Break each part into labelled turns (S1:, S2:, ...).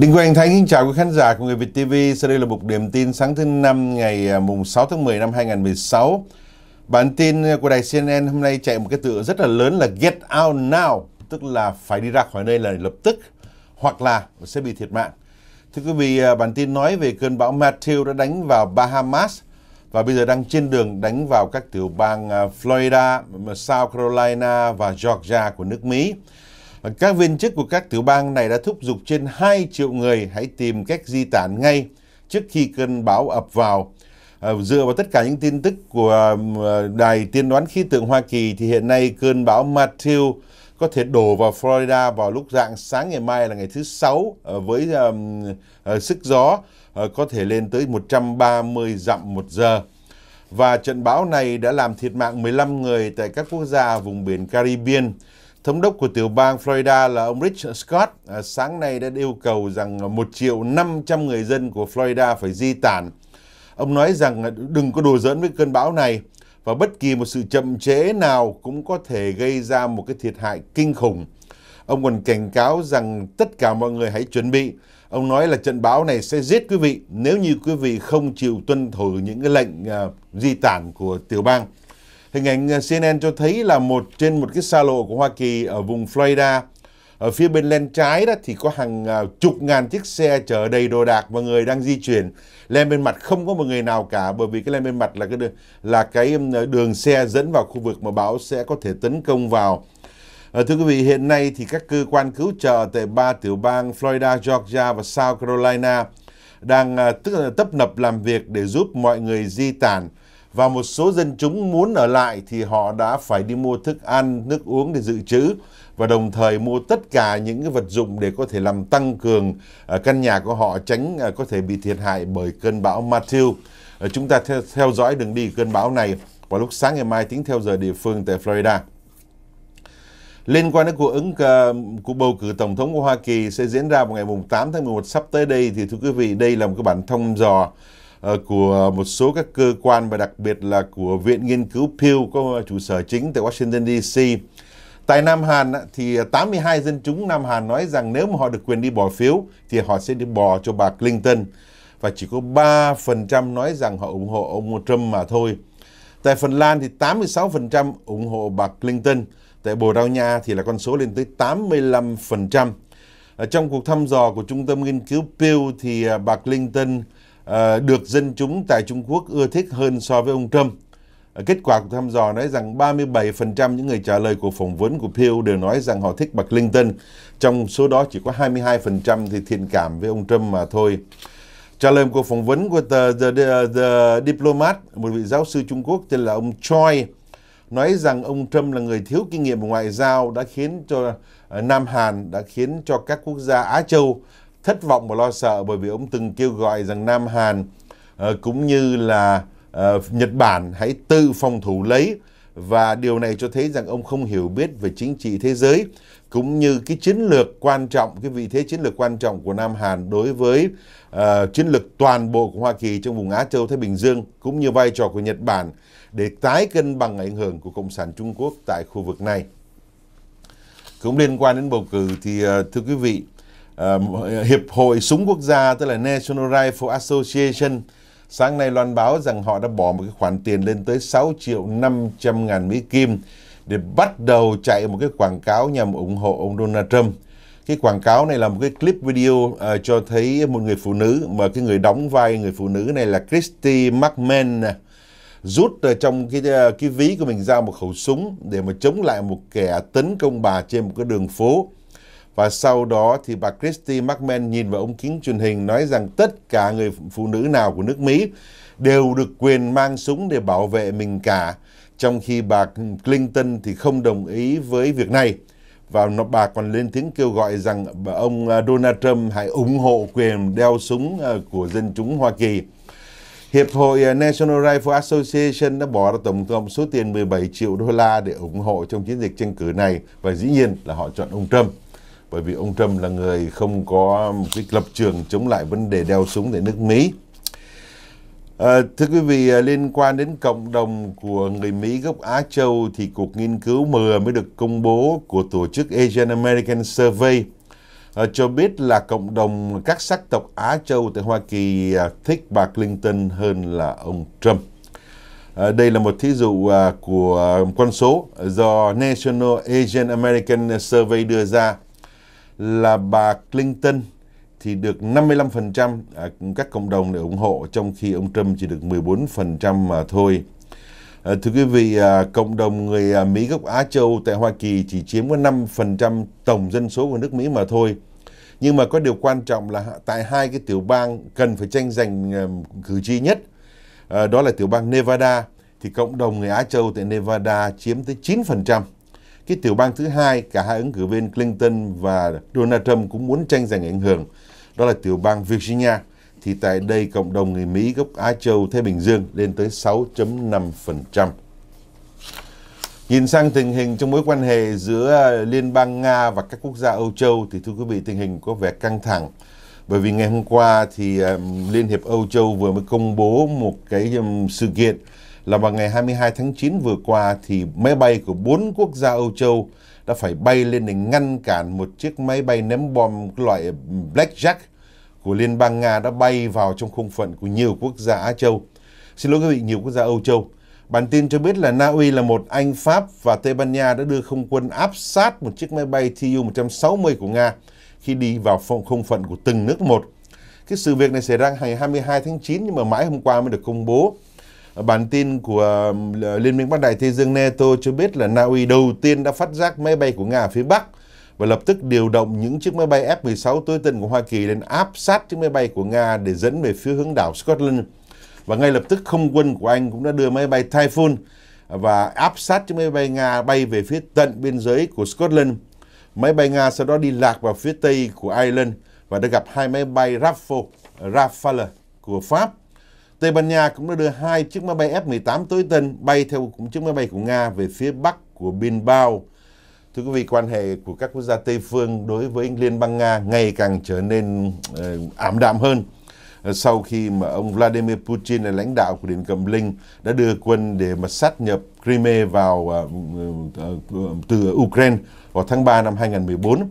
S1: Đinh Quang Thái kính chào quý khán giả của Người Việt TV. Sau đây là mục điểm tin sáng thứ năm ngày à, mùng 6 tháng 10 năm 2016. Bản tin của đài CNN hôm nay chạy một cái tựa rất là lớn là Get Out Now, tức là phải đi ra khỏi nơi là lập tức hoặc là sẽ bị thiệt mạng. Thưa quý vị, à, bản tin nói về cơn bão Matthew đã đánh vào Bahamas và bây giờ đang trên đường đánh vào các tiểu bang à, Florida, South Carolina và Georgia của nước Mỹ. Các viên chức của các tiểu bang này đã thúc giục trên 2 triệu người hãy tìm cách di tản ngay trước khi cơn bão ập vào. À, dựa vào tất cả những tin tức của um, à, Đài Tiên đoán Khí tượng Hoa Kỳ thì hiện nay cơn bão Matthew có thể đổ vào Florida vào lúc dạng sáng ngày mai là ngày thứ sáu à, với um, sức gió có thể lên tới 130 dặm một giờ. Và trận bão này đã làm thiệt mạng 15 người tại các quốc gia vùng biển Caribbean. Thống đốc của tiểu bang Florida là ông Rich Scott à, sáng nay đã yêu cầu rằng 1 triệu 500 người dân của Florida phải di tản. Ông nói rằng đừng có đùa giỡn với cơn bão này và bất kỳ một sự chậm trễ nào cũng có thể gây ra một cái thiệt hại kinh khủng. Ông còn cảnh cáo rằng tất cả mọi người hãy chuẩn bị. Ông nói là trận bão này sẽ giết quý vị nếu như quý vị không chịu tuân thủ những cái lệnh uh, di tản của tiểu bang. Hình ảnh à, CNN cho thấy là một trên một cái xa lộ của Hoa Kỳ ở vùng Florida. Ở phía bên lên trái đó thì có hàng à, chục ngàn chiếc xe chở đầy đồ đạc và người đang di chuyển. lên bên mặt không có một người nào cả bởi vì cái lên bên mặt là cái đường, là cái đường xe dẫn vào khu vực mà bão sẽ có thể tấn công vào. Ờ, thưa quý vị, hiện nay thì các cơ quan cứu trợ tại ba tiểu bang Florida, Georgia và South Carolina đang à, tấp nập làm việc để giúp mọi người di tản và một số dân chúng muốn ở lại thì họ đã phải đi mua thức ăn, nước uống để dự trữ và đồng thời mua tất cả những cái vật dụng để có thể làm tăng cường ờ, căn nhà của họ tránh ờ, có thể bị thiệt hại bởi cơn bão Matthew. Ờ, chúng ta theo, theo dõi đường đi cơn bão này vào lúc sáng ngày mai tính theo giờ địa phương tại Florida. Liên quan đến cuộc ứng cuộc bầu cử tổng thống của Hoa Kỳ sẽ diễn ra vào ngày 8 tháng 11 sắp tới đây thì thưa quý vị đây là một cái bản thông dò Ờ, của một số các cơ quan và đặc biệt là của Viện Nghiên cứu Pew có trụ sở chính tại Washington DC. Tại Nam Hàn thì 82 dân chúng Nam Hàn nói rằng nếu mà họ được quyền đi bỏ phiếu thì họ sẽ đi bỏ cho bà Clinton và chỉ có 3% nói rằng họ ủng hộ ông Trump mà thôi. Tại Phần Lan thì 86% ủng hộ bà Clinton, tại Bồ Đào Nha thì là con số lên tới 85%. Ở trong cuộc thăm dò của Trung tâm Nghiên cứu Pew thì à, bà Clinton Ờ, được dân chúng tại Trung Quốc ưa thích hơn so với ông Trump. Ờ, kết quả của thăm dò nói rằng 37% những người trả lời của phỏng vấn của Pew đều nói rằng họ thích bà Clinton. Trong số đó chỉ có 22% thì thiện cảm với ông Trump mà thôi. Trả lời cuộc phỏng vấn của The, The, The, The Diplomat, một vị giáo sư Trung Quốc tên là ông Choi, nói rằng ông Trump là người thiếu kinh nghiệm ngoại giao đã khiến cho ờ, Nam Hàn, đã khiến cho các quốc gia Á Châu thất vọng và lo sợ bởi vì ông từng kêu gọi rằng Nam Hàn uh, cũng như là uh, Nhật Bản hãy tự phòng thủ lấy và điều này cho thấy rằng ông không hiểu biết về chính trị thế giới cũng như cái chiến lược quan trọng, cái vị thế chiến lược quan trọng của Nam Hàn đối với uh, chiến lược toàn bộ của Hoa Kỳ trong vùng Á Châu Thái Bình Dương cũng như vai trò của Nhật Bản để tái cân bằng ảnh hưởng của Cộng sản Trung Quốc tại khu vực này. Cũng liên quan đến bầu cử thì uh, thưa quý vị, Hiệp hội Súng Quốc gia, tức là National Rifle Association, sáng nay loan báo rằng họ đã bỏ một cái khoản tiền lên tới 6 triệu 500 ngàn Mỹ Kim để bắt đầu chạy một cái quảng cáo nhằm ủng hộ ông Donald Trump. Cái quảng cáo này là một cái clip video uh, cho thấy một người phụ nữ mà cái người đóng vai người phụ nữ này là Christy McMahon rút uh, trong cái uh, cái ví của mình ra một khẩu súng để mà chống lại một kẻ tấn công bà trên một cái đường phố và sau đó thì bà Christy McMahon nhìn vào ống kính truyền hình nói rằng tất cả người phụ nữ nào của nước Mỹ đều được quyền mang súng để bảo vệ mình cả. Trong khi bà Clinton thì không đồng ý với việc này. Và bà còn lên tiếng kêu gọi rằng ông à, Donald Trump hãy ủng hộ quyền đeo súng à, của dân chúng Hoa Kỳ. Hiệp hội à, National Rifle Association đã bỏ ra tổng cộng số tiền 17 triệu đô la để ủng hộ trong chiến dịch tranh cử này và dĩ nhiên là họ chọn ông Trump bởi vì ông Trump là người không có một cái lập trường chống lại vấn đề đeo súng tại nước Mỹ. À, thưa quý vị, à, liên quan đến cộng đồng của người Mỹ gốc Á Châu thì cuộc nghiên cứu mừa mới được công bố của tổ chức Asian American Survey à, cho biết là cộng đồng các sắc tộc Á Châu tại Hoa Kỳ à, thích bà Clinton hơn là ông Trump. À, đây là một thí dụ à, của à, con số do National Asian American Survey đưa ra là bà Clinton thì được 55% à, các cộng đồng để ủng hộ trong khi ông Trump chỉ được 14% mà thôi. À, thưa quý vị, à, cộng đồng người Mỹ gốc Á Châu tại Hoa Kỳ chỉ chiếm có 5% tổng dân số của nước Mỹ mà thôi. Nhưng mà có điều quan trọng là tại hai cái tiểu bang cần phải tranh giành cử tri nhất. Đó là tiểu bang Nevada thì cộng đồng người Á Châu tại Nevada chiếm tới 9% cái tiểu bang thứ hai cả hai ứng cử viên Clinton và Donald Trump cũng muốn tranh giành ảnh hưởng đó là tiểu bang Virginia thì tại đây cộng đồng người Mỹ gốc Á Châu Thái Bình Dương lên tới 6.5%. Nhìn sang tình hình trong mối quan hệ giữa à, Liên bang Nga và các quốc gia Âu Châu thì thưa quý vị tình hình có vẻ căng thẳng. Bởi vì ngày hôm qua thì à, Liên hiệp Âu Châu vừa mới công bố một cái sự kiện là vào ngày 22 tháng 9 vừa qua thì máy bay của bốn quốc gia Âu Châu đã phải bay lên để ngăn cản một chiếc máy bay ném bom loại Black Jack của Liên bang Nga đã bay vào trong không phận của nhiều quốc gia Á Châu. Xin lỗi quý vị, nhiều quốc gia Âu Châu. Bản tin cho biết là Na Uy là một Anh, Pháp và Tây Ban Nha đã đưa không quân áp sát một chiếc máy bay Tu-160 của Nga khi đi vào phòng không phận của từng nước một. Cái sự việc này xảy ra ngày 22 tháng 9 nhưng mà mãi hôm qua mới được công bố. Ờ, bản tin của Liên minh Bắc Đại Thế Dương NATO cho biết là Na Uy đầu tiên đã phát giác máy bay của Nga ở phía Bắc và lập tức điều động những chiếc máy bay F-16 tối tân của Hoa Kỳ đến áp sát chiếc máy bay của Nga để dẫn về phía hướng đảo Scotland. Và ngay lập tức không quân của Anh cũng đã đưa máy bay Typhoon và áp sát chiếc máy bay Nga bay về phía tận biên giới của Scotland. Máy bay Nga sau đó đi lạc vào phía tây của Ireland và đã gặp hai máy bay Rafale, Rafale của Pháp Tây Ban Nha cũng đã đưa hai chiếc máy bay F-18 tối tân bay theo cũng chiếc máy bay của Nga về phía bắc của Binbao. Thưa quý vị, quan hệ của các quốc gia Tây phương đối với Liên bang Nga ngày càng trở nên uh, ảm đạm hơn ờ, sau khi mà ông Vladimir Putin là lãnh đạo của Điện Cầm Linh đã đưa quân để mà sát nhập Crimea vào uh, từ Ukraine vào tháng 3 năm 2014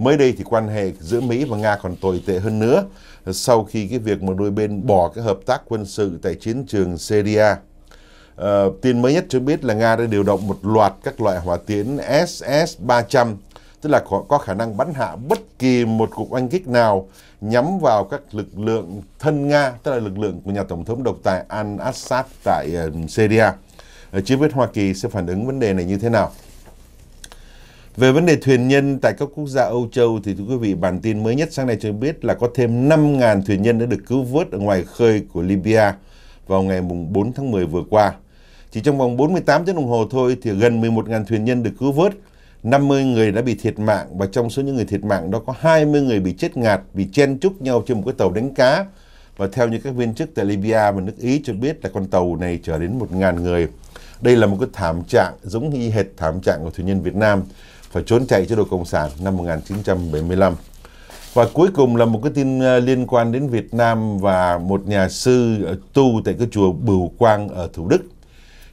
S1: Mới đây thì quan hệ giữa Mỹ và Nga còn tồi tệ hơn nữa sau khi cái việc một đôi bên bỏ cái hợp tác quân sự tại chiến trường Syria. À, tin mới nhất cho biết là Nga đã điều động một loạt các loại hỏa tiễn SS-300, tức là có, có khả năng bắn hạ bất kỳ một cuộc oanh kích nào nhắm vào các lực lượng thân Nga, tức là lực lượng của nhà Tổng thống độc tài Al-Assad tại uh, Syria. À, chưa biết Hoa Kỳ sẽ phản ứng vấn đề này như thế nào. Về vấn đề thuyền nhân tại các quốc gia Âu Châu thì thưa quý vị, bản tin mới nhất sáng nay cho biết là có thêm 5.000 thuyền nhân đã được cứu vớt ở ngoài khơi của Libya vào ngày 4 tháng 10 vừa qua. Chỉ trong vòng 48 tiếng đồng hồ thôi thì gần 11.000 thuyền nhân được cứu vớt, 50 người đã bị thiệt mạng và trong số những người thiệt mạng đó có 20 người bị chết ngạt vì chen chúc nhau trên một cái tàu đánh cá. Và theo như các viên chức tại Libya và nước Ý cho biết là con tàu này chở đến 1.000 người. Đây là một cái thảm trạng giống như hệt thảm trạng của thuyền nhân Việt Nam phải trốn chạy chế độ Cộng sản năm 1975. Và cuối cùng là một cái tin ờ, liên quan đến Việt Nam và một nhà sư ờ, tu tại cái chùa Bửu Quang ở Thủ Đức.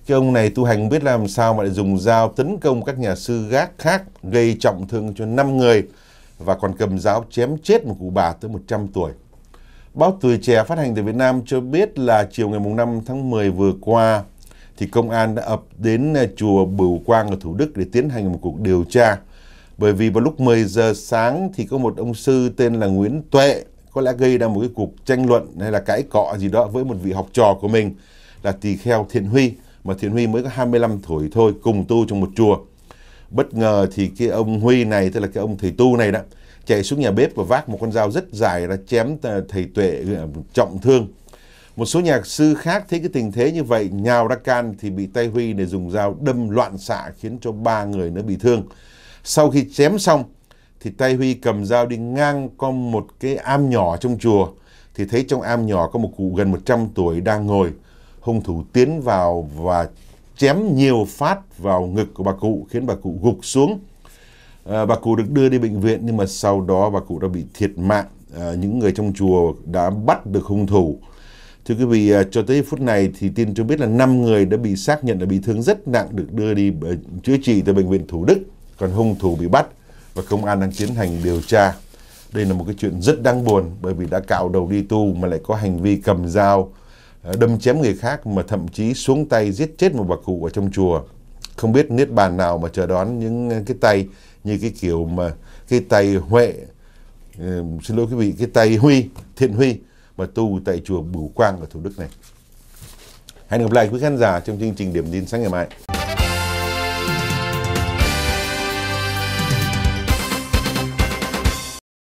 S1: Cái ông này tu hành biết làm sao mà lại dùng dao tấn công các nhà sư gác khác gây trọng thương cho 5 người và còn cầm giáo chém chết một cụ bà tới 100 tuổi. Báo Tuổi Trẻ phát hành từ Việt Nam cho biết là chiều ngày 5 tháng 10 vừa qua, thì công an đã ập đến ờ, chùa Bửu Quang ở Thủ Đức để tiến hành một cuộc điều tra. Bởi vì vào lúc 10 giờ sáng thì có một ông sư tên là Nguyễn Tuệ có lẽ gây ra một cái cuộc tranh luận hay là cãi cọ gì đó với một vị học trò của mình là tỳ kheo Thiện Huy mà Thiện Huy mới có 25 tuổi thôi cùng tu trong một chùa. Bất ngờ thì cái ông Huy này tức là cái ông thầy tu này đó chạy xuống nhà bếp và vác một con dao rất dài ra chém ờ, thầy Tuệ ờ, trọng thương một số nhạc sư khác thấy cái tình thế như vậy nhào ra can thì bị tay Huy để dùng dao đâm loạn xạ khiến cho ba người nữa bị thương. Sau khi chém xong thì tay Huy cầm dao đi ngang qua một cái am nhỏ trong chùa thì thấy trong am nhỏ có một cụ gần 100 tuổi đang ngồi. Hung thủ tiến vào và chém nhiều phát vào ngực của bà cụ khiến bà cụ gục xuống. À, bà cụ được đưa đi bệnh viện nhưng mà sau đó bà cụ đã bị thiệt mạng. À, những người trong chùa đã bắt được hung thủ Thưa quý vị, à, cho tới phút này thì tin cho biết là 5 người đã bị xác nhận là bị thương rất nặng được đưa đi chữa trị tại Bệnh viện Thủ Đức. Còn hung thủ bị bắt và công an đang tiến hành điều tra. Đây là một cái chuyện rất đáng buồn bởi vì đã cạo đầu đi tu mà lại có hành vi cầm dao à, đâm chém người khác mà thậm chí xuống tay giết chết một bà cụ ở trong chùa. Không biết niết bàn nào mà chờ đón những à, cái tay như cái kiểu mà cái tay Huệ, xin lỗi quý vị, cái tay Huy, Thiện Huy mà tu tại chùa Bửu Quang ở Thủ Đức này. Hẹn gặp lại quý khán giả trong chương trình Điểm tin sáng ngày mai.